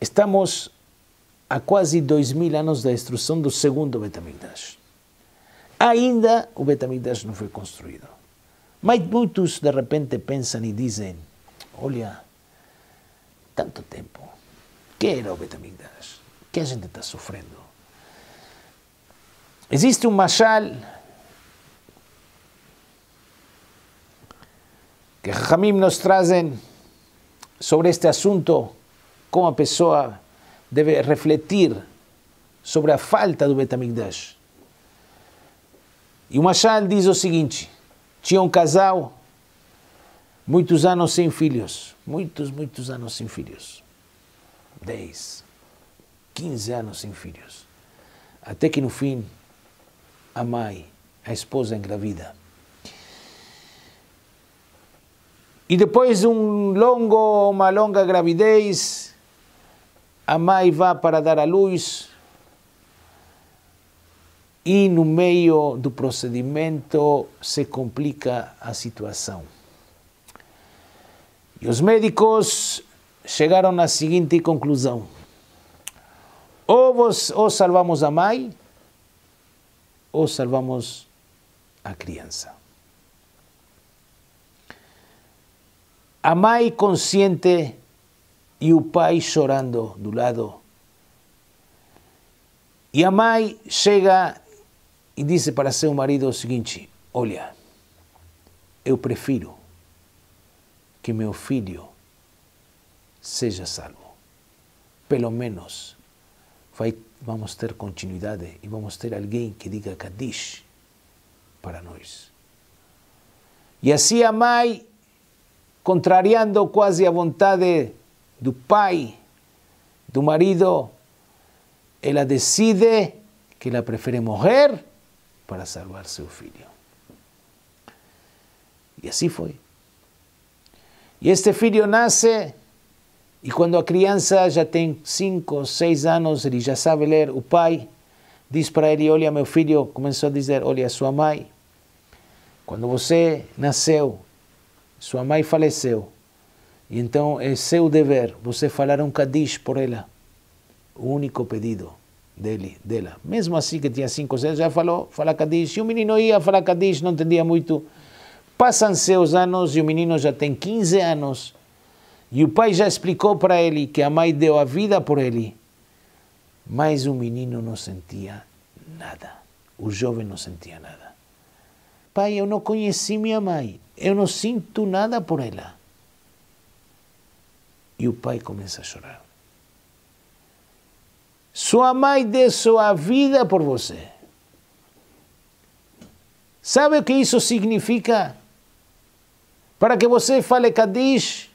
Estamos a quase dois mil anos da destruição do segundo Betamigdash. Ainda o Betamigdash não foi construído. Mas muitos de repente pensam e dizem: olha, tanto tempo, que era o Betamigdash? que a gente está sofrendo? Existe um machal que Hamim nos trazem sobre este assunto como a pessoa deve refletir sobre a falta do Betamigdash. E o Machal diz o seguinte: tinha um casal, muitos anos sem filhos, muitos, muitos anos sem filhos. 10, 15 anos sem filhos. Até que no fim, a mãe, a esposa engravida. E depois de um longo, uma longa gravidez, a mãe vai para dar a luz e no meio do procedimento se complica a situação. E os médicos chegaram à seguinte conclusão: ou, vos, ou salvamos a mãe, ou salvamos a criança. A mãe consciente e o pai chorando do lado. E a mãe chega e diz para seu marido o seguinte: Olha, eu prefiro que meu filho seja salvo. Pelo menos vai, vamos ter continuidade e vamos ter alguém que diga Kadish para nós. E assim a mãe, contrariando quase a vontade do pai, do marido, ela decide que ela prefere morrer para salvar seu filho. E assim foi. E este filho nasce, e quando a criança já tem cinco, seis anos, ele já sabe ler, o pai diz para ele: Olha, meu filho, começou a dizer: Olha, sua mãe, quando você nasceu, sua mãe faleceu. Então é seu dever você falar um Kadish por ela. O único pedido dele, dela. Mesmo assim que tinha cinco, anos já falou, fala Kadish. E o menino ia falar Kadish, não entendia muito. Passam seus anos e o menino já tem 15 anos. E o pai já explicou para ele que a mãe deu a vida por ele. Mas o menino não sentia nada. O jovem não sentia nada. Pai, eu não conheci minha mãe. Eu não sinto nada por ela. E o pai começa a chorar. Sua mãe deu sua vida por você. Sabe o que isso significa? Para que você fale Kadish,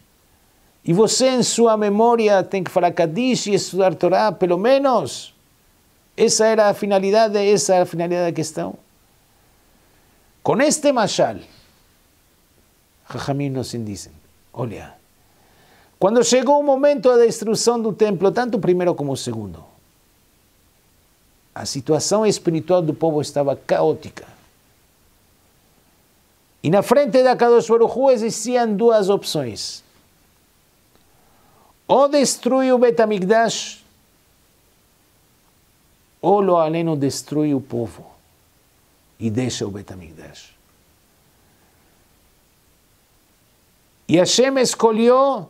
e você em sua memória tem que falar Kadish e estudar Torá, pelo menos. Essa era a finalidade, essa era é a finalidade da questão. Com este mashal Jajamim nos dizem, olha, quando chegou o momento da destruição do templo, tanto o primeiro como o segundo, a situação espiritual do povo estava caótica. E na frente da Kadosh Baruchu existiam duas opções. Ou destrui o Betamigdash, ou Aleno destrui o povo e deixa o Betamigdash. E Hashem escolheu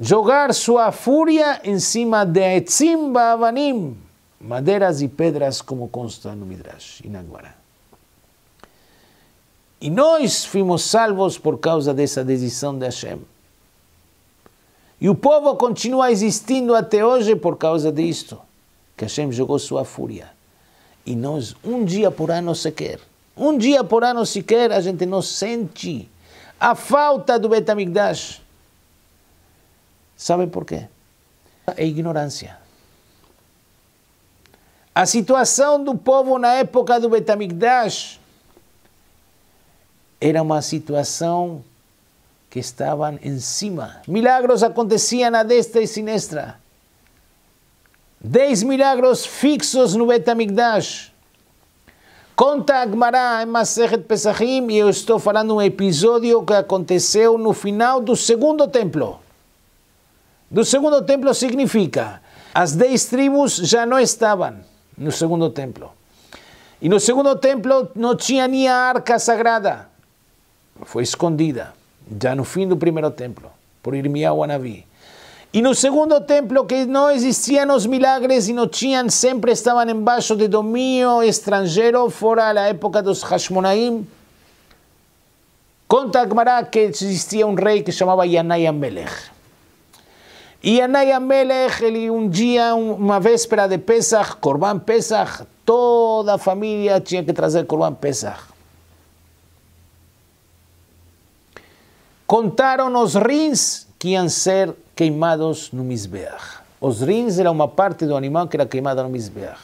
jogar sua fúria em cima de Etzim Bavanim, madeiras e pedras, como consta no Midrash e na E nós fomos salvos por causa dessa decisão de Hashem. E o povo continua existindo até hoje por causa disto, que Hashem jogou sua fúria. E nós, um dia por ano sequer, um dia por ano sequer, a gente não sente a falta do Betamigdash. Sabe por quê? É ignorância. A situação do povo na época do Betamigdash era uma situação que estavam em cima. Milagros aconteciam à destra e sinistra. Dez milagros fixos no Betamigdash. Conta Agmará em Maseret Pesachim, e eu estou falando um episódio que aconteceu no final do segundo templo. El segundo templo significa las diez tribus ya no estaban en el segundo templo. Y en el segundo templo no tenía ni arca sagrada. Fue escondida, ya no fin del primer templo, por Irmiá Y en el segundo templo, que no existían los milagres y no chian siempre estaban en bajo de extranjero fuera fuera la época los Hashmonaim. Conta Agmará que existía un rey que se llamaba Yanayan Melech. Y Anaya Melech, un día, una véspera de Pesach, Corban Pesach, toda familia tenía que traer Corban Pesach. Contaron los rins que iban a ser queimados no Misbeach. Los rins era una parte del animal que era queimada en misbeach.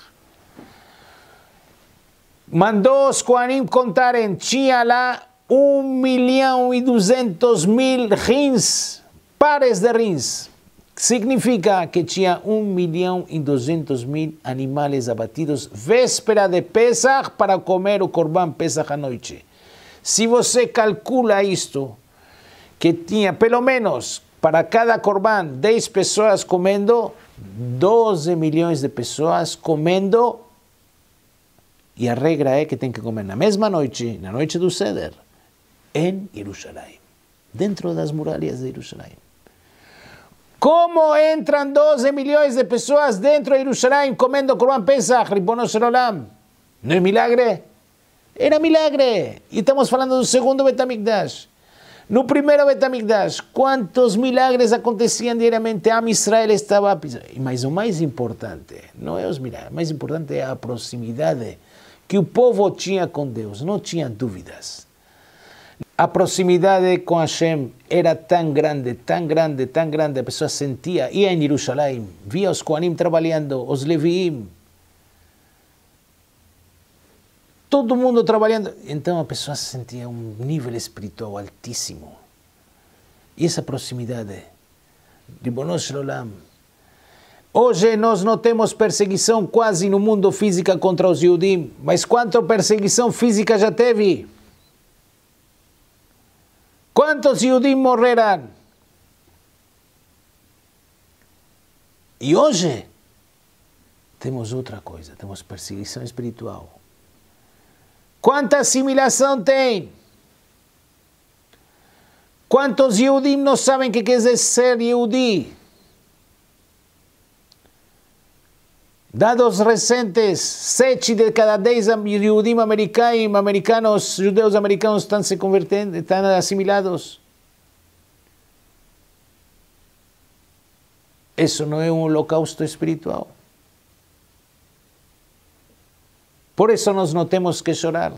Mandó os contar contar en Chiala un millón y duzentos mil rins, pares de rins. Significa que tinha 1 milhão e 200 mil animais abatidos véspera de Pesach para comer o Corban Pesach à noite. Se você calcula isto, que tinha pelo menos para cada Corban 10 pessoas comendo, 12 milhões de pessoas comendo, e a regra é que tem que comer na mesma noite, na noite do Seder, em Jerusalém, dentro das muralhas de Jerusalém. Como entram 12 milhões de pessoas dentro de Jerusalém comendo Corban Pesach, Ribono Sherolam? Não é milagre? Era milagre. E estamos falando do segundo Betamigdash. No primeiro Betamigdash, quantos milagres aconteciam diariamente? A Israel estava... Mas o mais importante, não é os milagres, o mais importante é a proximidade que o povo tinha com Deus. Não tinha dúvidas. A proximidade com Hashem era tão grande, tão grande, tão grande, a pessoa sentia, ia em Jerusalém, via os Koanim trabalhando, os Leviim, todo mundo trabalhando. Então a pessoa sentia um nível espiritual altíssimo. E essa proximidade de bonos Lolam. Hoje nós não temos perseguição quase no mundo física contra os Yudim, mas quanta perseguição física já teve? ¿Cuántos Yudim morrerán? E hoje temos outra coisa, temos perseguição espiritual. Quanta assimilação tem? Quantos judeus não sabem o que quer dizer ser judeu? Dados recientes, sete de cada 10 Yudim americanos, judeus americanos están, se convirtiendo, están asimilados. Eso no es un holocausto espiritual. Por eso nos notemos que llorar.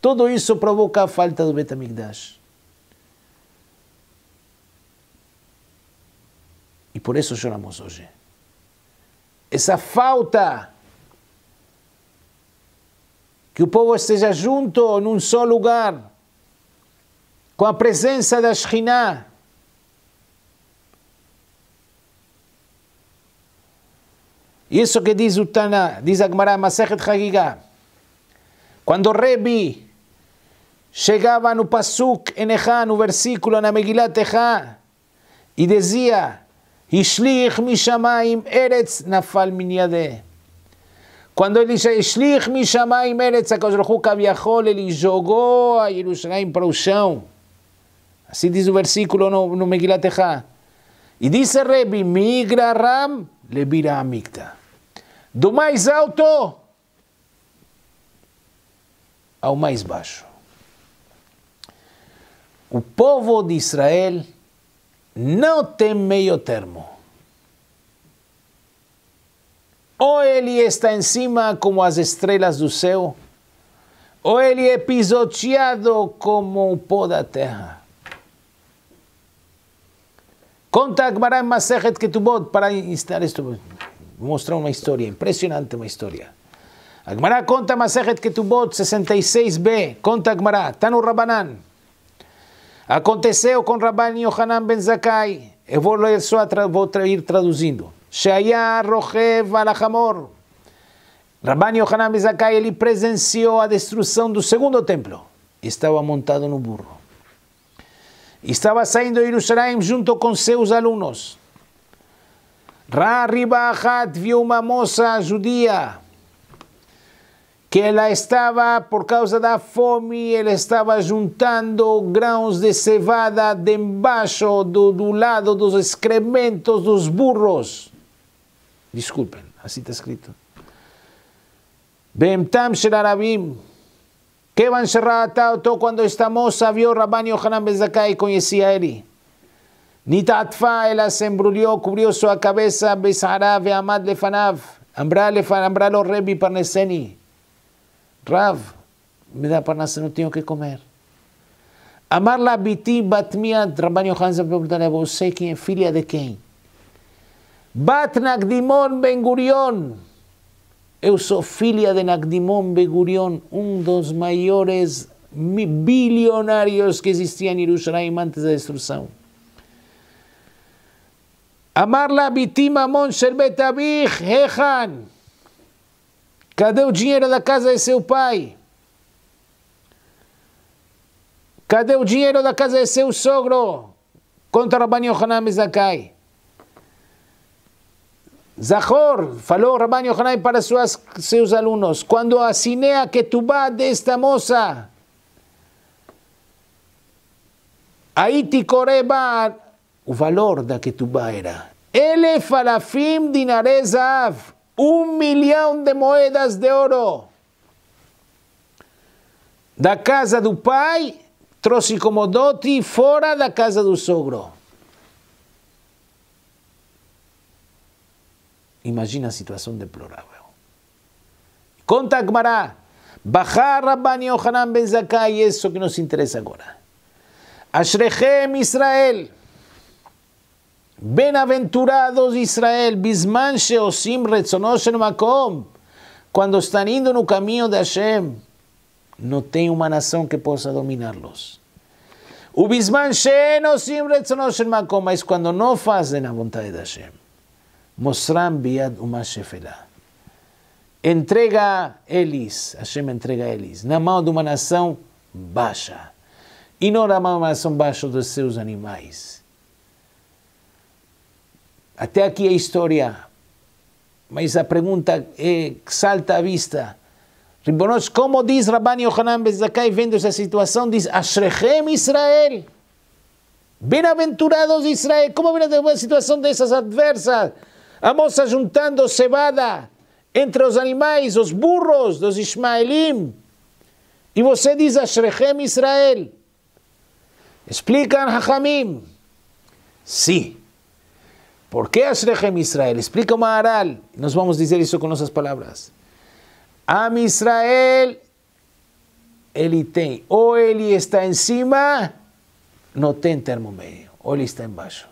Todo eso provoca falta de Betamigdash. Y por eso lloramos hoy. essa falta que o povo esteja junto num só lugar, com a presença da Shriná Isso que diz o Tana, diz Agmará Masechet Hagigah. Quando o Rebi chegava no Pasuk Enechá, no versículo na Megillat Echá, e dizia Ishlich Mishamaim Eretz Nafal minyade. Quando ele diz Ishlich Mishamaim Eretz, a Kajrohuka ele jogou a Jerusalém para o chão. Assim diz o versículo no, no Megillat Echá. E disse Rebi, migra Ram, Lebira Amicta. Do mais alto ao mais baixo. O povo de Israel não tem meio termo. Ou ele está em cima como as estrelas do céu, ou ele é pisoteado como o pó da terra. Conta Agmará em Maseret Ketubot para instar isto. mostrar uma história, impressionante uma história. Agmará conta Maseret Ketubot 66b, conta Agmará, está no Rabanan. Aconteceu com Rabani Yohanan Ben Zakai. Eu vou ler só, vou ir traduzindo. Shaya Rochev Alachamor. Rabani Yohanan Ben Zakai, ele presenciou a destruição do segundo templo. Estava montado no burro. Estava saindo de Jerusalém junto com seus alunos. Ra Ribachat viu uma moça judia que la estaba, por causa de la fome, él estaba juntando granos de cebada de do, do lado los excrementos dos burros. Disculpen, así está escrito. que van van Cuando cuando esta vio viu Rabban Yohanan Bezakai conocía él. Nitatfa, él se embrulhou, cubrió su cabeza, Besará, amad Lefanav, Ambrá Lefanav, Ambra Rebi Parneseni. Rave, me dá para nascer, não tenho o que comer. Amar labiti batmiad, Rabban Yohanan perguntou-lhe, eu sei quem é filha de quem. Bat Nagdimon Ben Gurion, eu sou filha de Nagdimon Ben Gurion, um dos maiores bilionários que existia em Yerushalayim antes da destruição. Amar labiti mamon sherbet abich hechan, Cadê o dinheiro da casa de seu pai? Cadê o dinheiro da casa de seu sogro? Contra Rabani Yohanan Mizakai. Zahor, falou Rabani Yohanan para suas, seus alunos, quando assinei a ketubá desta moça, aí ticoreba, o valor da ketubá era, ele falafim dinaré zav, un millón de monedas de oro. Da casa do pai, trouxe como doti fora da casa del sogro. Imagina situación deplorable. deplorável. Conta y Bajar Rabban Yohanan Ben Zakai, isso que nos interesa ahora. Ashrechem Israel. Bem-aventurados Israel, bismanche sheosim retzonoshen makom. Quando estão indo no caminho de Hashem, não tem uma nação que possa dominá-los. O makom, mas quando não fazem a vontade de Hashem, mostram biad uma entrega eles, Hashem entrega eles, na mão de uma nação baixa, e não na mão de uma nação baixa dos seus animais. Até aqui é história, mas a pergunta é, que salta à vista. Ribonos, como diz Rabani Yohanan Bezakai, vendo essa situação, diz: Ashrechem Israel. Bem-aventurados Israel. Como vem uma situação dessas adversas? A moça juntando cevada entre os animais, os burros dos Ismaelim. E você diz: Ashrechem Israel. Explica Hachamim. Sim. ¿Por qué Ashrechem Israel? Explica maral Nos vamos a decir eso con esas palabras. Am Israel, O Eli está encima, no ten termo medio. O él está en bajo.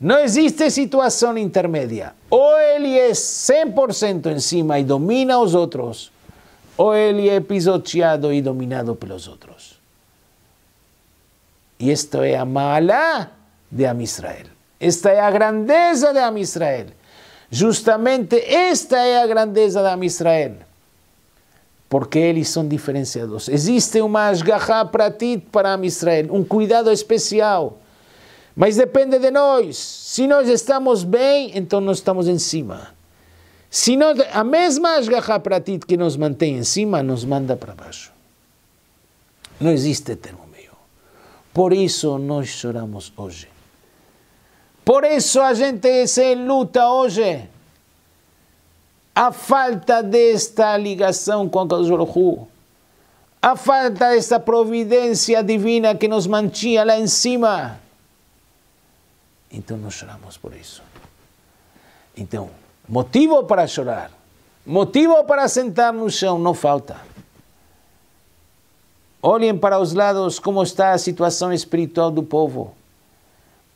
No existe situación intermedia. O Eli es 100% encima y domina a los otros, o Eli es pisoteado y dominado por los otros. Y esto es a mala de Amisrael. Israel. Esta é a grandeza de Am Israel. Justamente esta é a grandeza de Am Israel. Porque eles são diferenciados. Existe uma asgarra para ti, para Am Israel, um cuidado especial. Mas depende de nós. Se nós estamos bem, então nós estamos em cima. Se a mesma asgarra para ti que nos mantém em cima, nos manda para baixo. Não existe termo meio. Por isso nós choramos hoje. Por isso a gente se luta hoje. A falta desta ligação com Kadosh Baruch a falta desta providência divina que nos mantinha lá em cima. Então nós choramos por isso. Então, motivo para chorar, motivo para sentar no chão não falta. Olhem para os lados como está a situação espiritual do povo.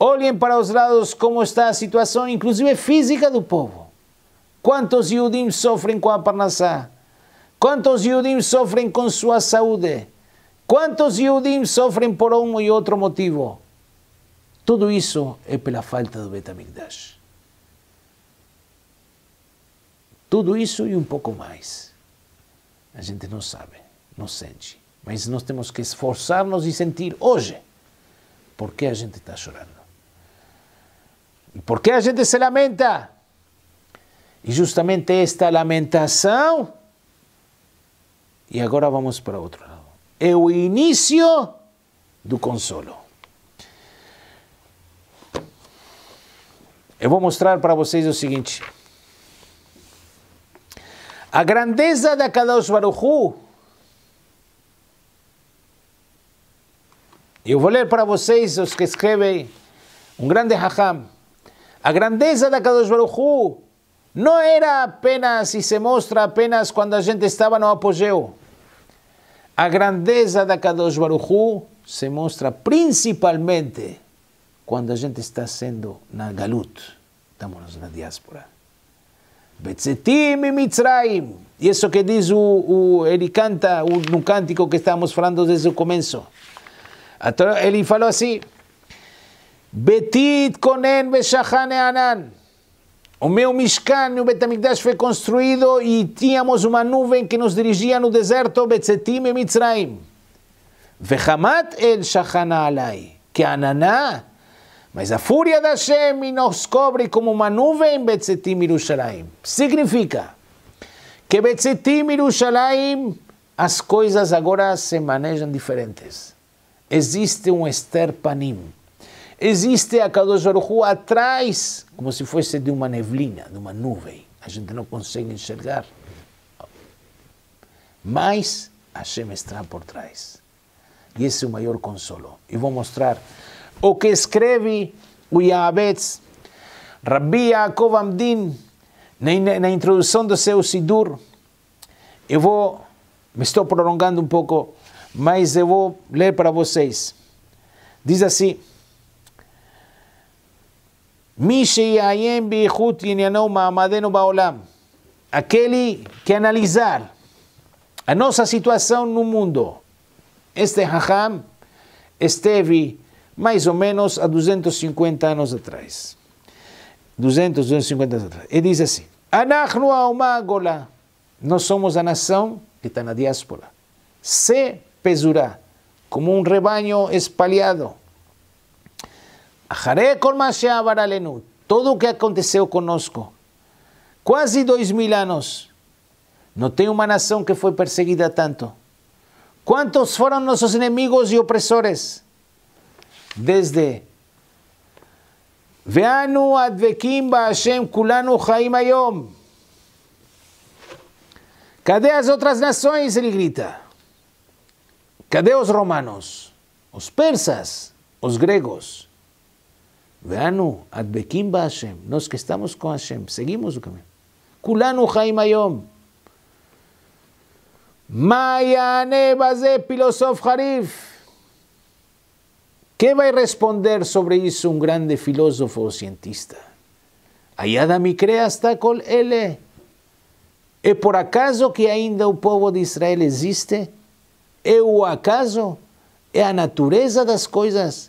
Olhem para os lados como está a situação, inclusive física, do povo. Quantos Yudim sofrem com a Parnassá? Quantos Yudim sofrem com sua saúde? Quantos Yudim sofrem por um e outro motivo? Tudo isso é pela falta do Betamigdash. Tudo isso e um pouco mais. A gente não sabe, não sente. Mas nós temos que esforçar-nos e sentir hoje por que a gente está chorando. E por que a gente se lamenta? E justamente esta lamentação. E agora vamos para outro lado. É o início do consolo. Eu vou mostrar para vocês o seguinte. A grandeza da Kadosh Baruchu. Eu vou ler para vocês os que escrevem um grande Hacham. La grandeza de Kadosh Baruj no era apenas y se mostra apenas cuando a gente estaba no apogeo. A grandeza de Kadosh Baruj se mostra principalmente cuando la gente está sendo Nagalut. galut, en la diáspora. Betzetim y Mitzrayim. y eso que dice, o, canta un cántico que estamos falando desde el comienzo. eli falou así. Betit konen beshahane anan. O meu Mishkan, o Betamigdash foi construído e tínhamos uma nuvem que nos dirigia no deserto Betzetim e Mitzraim. Vechamat el Shachana alai, que é ananá, mas a fúria da Hashem nos cobre como uma nuvem Betzetim e Yerushalayim. Significa que Betzetim e Yerushalayim as coisas agora se manejam diferentes. Existe um Esther Panim Existe a Kadosh Baruchu atrás, como se fosse de uma neblina, de uma nuvem. A gente não consegue enxergar. Mas Hashem está por trás. E esse é o maior consolo. E vou mostrar o que escreve o Yahabetz, Rabbi Yaakov Amdin, na introdução do seu Sidur. Eu vou, me estou prolongando um pouco, mas eu vou ler para vocês. Diz assim: Ayembi Sheyayem Bihut Ma'amadenu Baolam. Aquele que analisar a nossa situação no mundo. Este Raham esteve mais ou menos há 250 anos atrás. 200, 250 anos atrás. Ele diz assim: Anachnu Aumagola. Nós somos a nação que está na diáspora. Se pesura como um rebanho espalhado Ajaré todo lo que aconteceu conosco, Casi dos mil años. No tengo una nación que fue perseguida tanto. ¿Cuántos fueron nuestros enemigos y e opresores? Desde Veanu advekimba Hashem kulanu חיים היום. Cadê as outras nações? Ele grita. Cadê romanos? Os persas? Os griegos. ואנו הדבקים בהשם, נוס כסתמוס כה השם, seguimos o caminho. כולנו חיים היום. מה יענה בזה פילוסוף חריף? Que vai responder sobre isso um grande filósofo ou cientista? Ayada Mikrea está com ele. É por acaso que ainda o povo de Israel existe? É o acaso? É a natureza das coisas?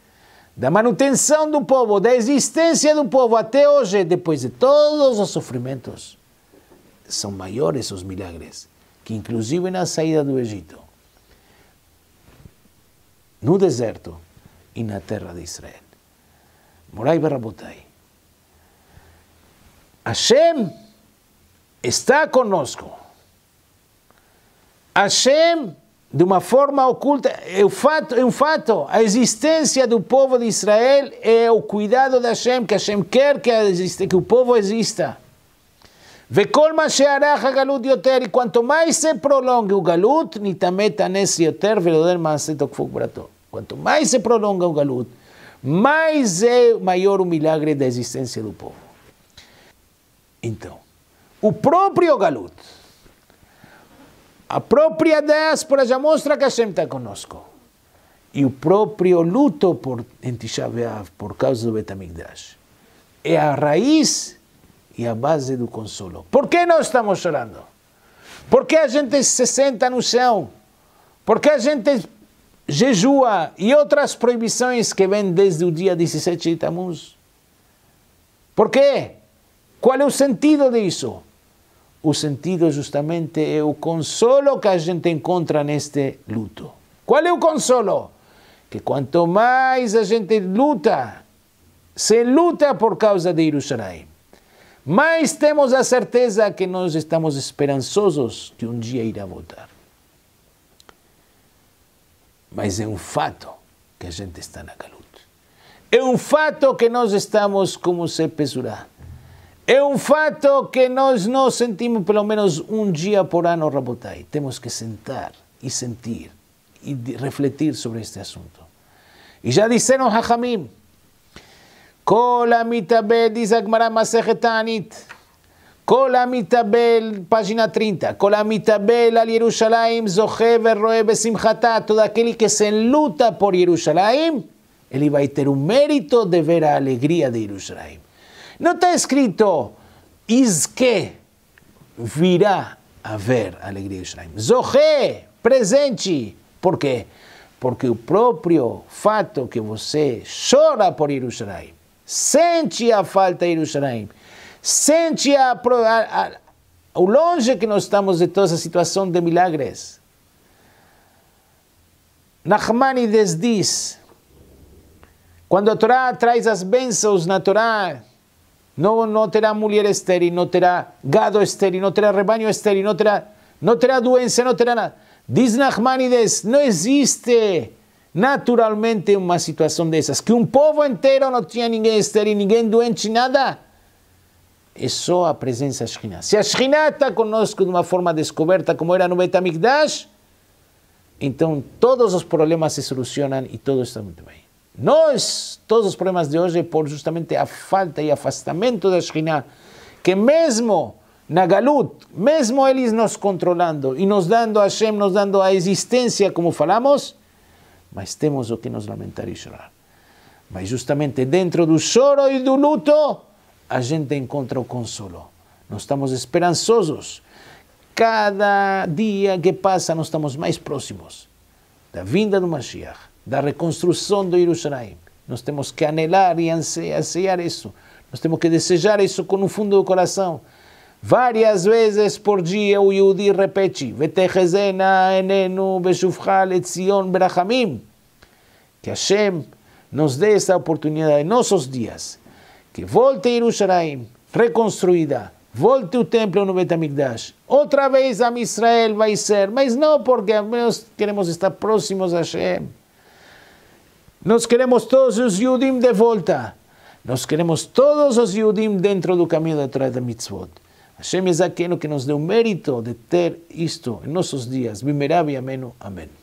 da manutenção do povo, da existência do povo até hoje, depois de todos os sofrimentos, são maiores os milagres que, inclusive na saída do Egito, no deserto e na terra de Israel. Morai Berabotai. Hashem está conosco. Hashem de uma forma oculta. É um fato, é um fato. A existência do povo de Israel é o cuidado da Hashem, que Hashem quer que, que o povo exista. e quanto mais se prolonga o galut, Quanto mais se prolonga o galut, mais é maior o milagre da existência do povo. Então, o próprio galut a própria diáspora já mostra que Hashem está conosco. E o próprio luto por Tisha por causa do Betamigdash, é a raiz e a base do consolo. Por que nós estamos chorando? Por que a gente se senta no chão? Por que a gente jejua e outras proibições que vêm desde o dia 17 de Tammuz? Por quê? Qual é o sentido disso? o sentido justamente é o consolo que a gente encontra neste luto. Qual é o consolo? Que quanto mais a gente luta, se luta por causa de Jerusalém, mais temos a certeza que nós estamos esperançosos de um dia irá voltar. Mas é um fato que a gente está na luta. É um fato que nós estamos como se pesurar. es un fato que nos sentimos sentimos lo menos un día por ano, Rabotai. Tenemos que sentar y sentir y refletir sobre este Y ya ya los Hachamim, Kol Amitabel, diz Agmará Masechetanit, Kol Amitabel, página 30, Kol Amitabel al Yerushalayim, Zohev, Roe, Besimchatá, todo aquel que se luta por Yerushalayim, iba a ter un mérito de ver alegría de Yerushalayim. Não está escrito Isque virá a ver a alegria de Israel"? Zohé, presente. Por quê? Porque o próprio fato que você chora por Jerusalém, sente a falta de Jerusalém, sente a, a, a, o longe que nós estamos de toda essa situação de milagres. Nachmanides diz, quando a Torá traz as bênçãos na Torá, No, no terá mujeres estéril, no terá gado estéril, no tendrá rebaño estéril, no tendrá no no doença, no terá nada. Diz Nachmanides, no existe naturalmente una situación de esas. que un povo entero no tenga ninguém estéril, ninguém y nada. eso a presencia de Si si Shina está nosotros de una forma descoberta, como era en Betamigdash, entonces todos los problemas se solucionan y todo está muy bien. Nós, todos os problemas de hoje por justamente a falta e afastamento da Shekhinah, que mesmo na Galut, mesmo eles nos controlando e nos dando a Hashem, nos dando a existência, como falamos, mas temos o que nos lamentar e chorar. Mas justamente dentro do choro e do luto, a gente encontra o consolo. Nós estamos esperançosos. Cada dia que passa, nós estamos mais próximos da vinda do Mashiach da reconstrução do Jerusalém. Nós temos que anelar e ansiar isso. Nós temos que desejar isso com o fundo do coração. Várias vezes por dia o Yudi repete: enenu berachamim. Que Hashem nos dê essa oportunidade em nossos dias. Que volte Jerusalém reconstruída. Volte o templo no Betamigdash. Outra vez a Israel vai ser, mas não porque nós queremos estar próximos a Hashem nós queremos todos os Yudim de volta. Nós queremos todos os Yudim dentro do caminho da Torá da Mitzvot. Hashem é aquele que nos deu o mérito de ter isto em nossos dias. Amém. amém.